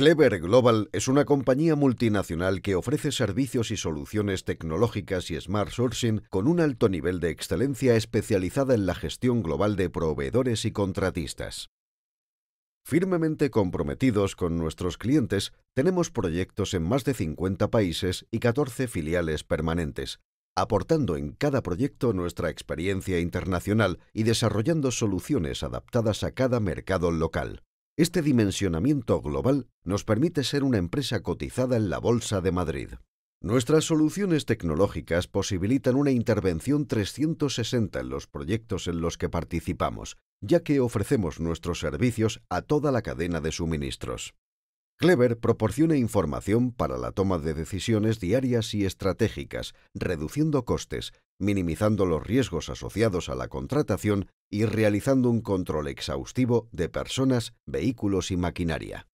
Clever Global es una compañía multinacional que ofrece servicios y soluciones tecnológicas y smart sourcing con un alto nivel de excelencia especializada en la gestión global de proveedores y contratistas. Firmemente comprometidos con nuestros clientes, tenemos proyectos en más de 50 países y 14 filiales permanentes, aportando en cada proyecto nuestra experiencia internacional y desarrollando soluciones adaptadas a cada mercado local. Este dimensionamiento global nos permite ser una empresa cotizada en la Bolsa de Madrid. Nuestras soluciones tecnológicas posibilitan una intervención 360 en los proyectos en los que participamos, ya que ofrecemos nuestros servicios a toda la cadena de suministros. Clever proporciona información para la toma de decisiones diarias y estratégicas, reduciendo costes, minimizando los riesgos asociados a la contratación y realizando un control exhaustivo de personas, vehículos y maquinaria.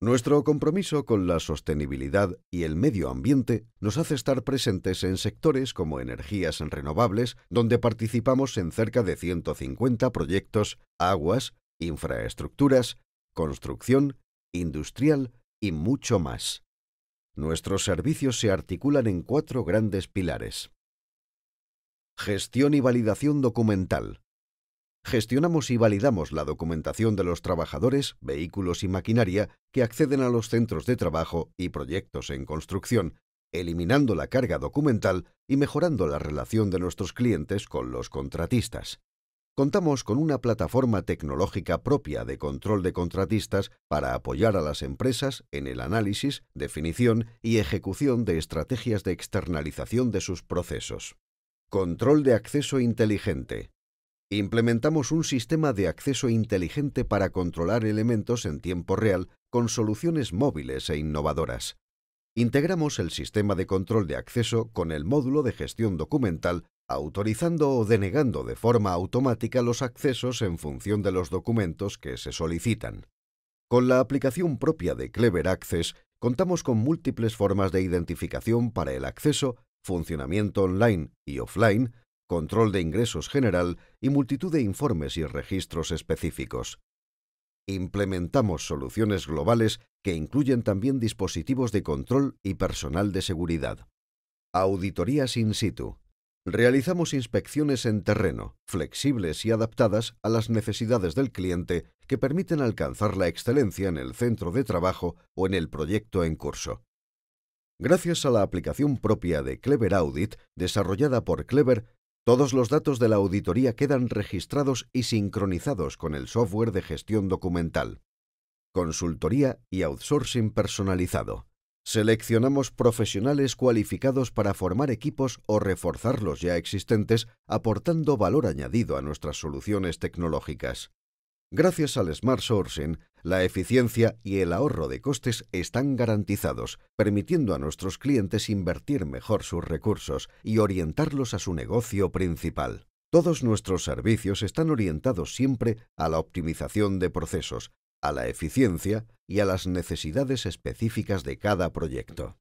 Nuestro compromiso con la sostenibilidad y el medio ambiente nos hace estar presentes en sectores como energías renovables, donde participamos en cerca de 150 proyectos, aguas, infraestructuras, construcción, industrial y mucho más. Nuestros servicios se articulan en cuatro grandes pilares. Gestión y validación documental. Gestionamos y validamos la documentación de los trabajadores, vehículos y maquinaria que acceden a los centros de trabajo y proyectos en construcción, eliminando la carga documental y mejorando la relación de nuestros clientes con los contratistas. Contamos con una plataforma tecnológica propia de control de contratistas para apoyar a las empresas en el análisis, definición y ejecución de estrategias de externalización de sus procesos. Control de acceso inteligente. Implementamos un sistema de acceso inteligente para controlar elementos en tiempo real con soluciones móviles e innovadoras. Integramos el sistema de control de acceso con el módulo de gestión documental, autorizando o denegando de forma automática los accesos en función de los documentos que se solicitan. Con la aplicación propia de Clever Access, contamos con múltiples formas de identificación para el acceso funcionamiento online y offline, control de ingresos general y multitud de informes y registros específicos. Implementamos soluciones globales que incluyen también dispositivos de control y personal de seguridad. Auditorías in situ. Realizamos inspecciones en terreno, flexibles y adaptadas a las necesidades del cliente que permiten alcanzar la excelencia en el centro de trabajo o en el proyecto en curso. Gracias a la aplicación propia de Clever Audit, desarrollada por Clever, todos los datos de la auditoría quedan registrados y sincronizados con el software de gestión documental. Consultoría y outsourcing personalizado. Seleccionamos profesionales cualificados para formar equipos o reforzar los ya existentes, aportando valor añadido a nuestras soluciones tecnológicas. Gracias al Smart Sourcing, la eficiencia y el ahorro de costes están garantizados, permitiendo a nuestros clientes invertir mejor sus recursos y orientarlos a su negocio principal. Todos nuestros servicios están orientados siempre a la optimización de procesos, a la eficiencia y a las necesidades específicas de cada proyecto.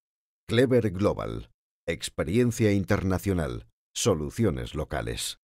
Clever Global. Experiencia internacional. Soluciones locales.